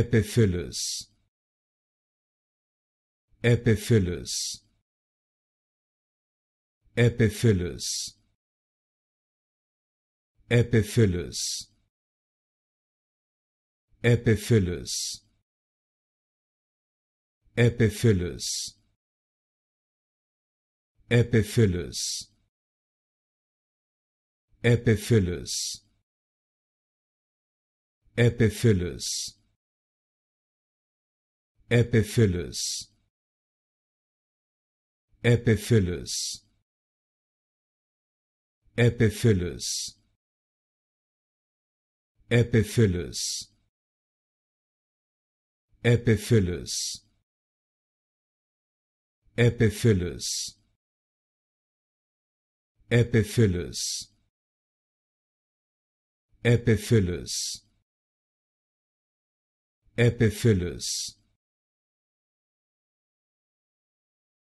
Epiphilus Epiphilus Epiphilus Epiphilus Epiphilus Epiphilus Epiphilus Epiphilus Epiphilus Epiphilus Epiphilus Epiphilus Epiphilus Epiphilus Epiphilus Epiphilus Epiphilus Epiphilus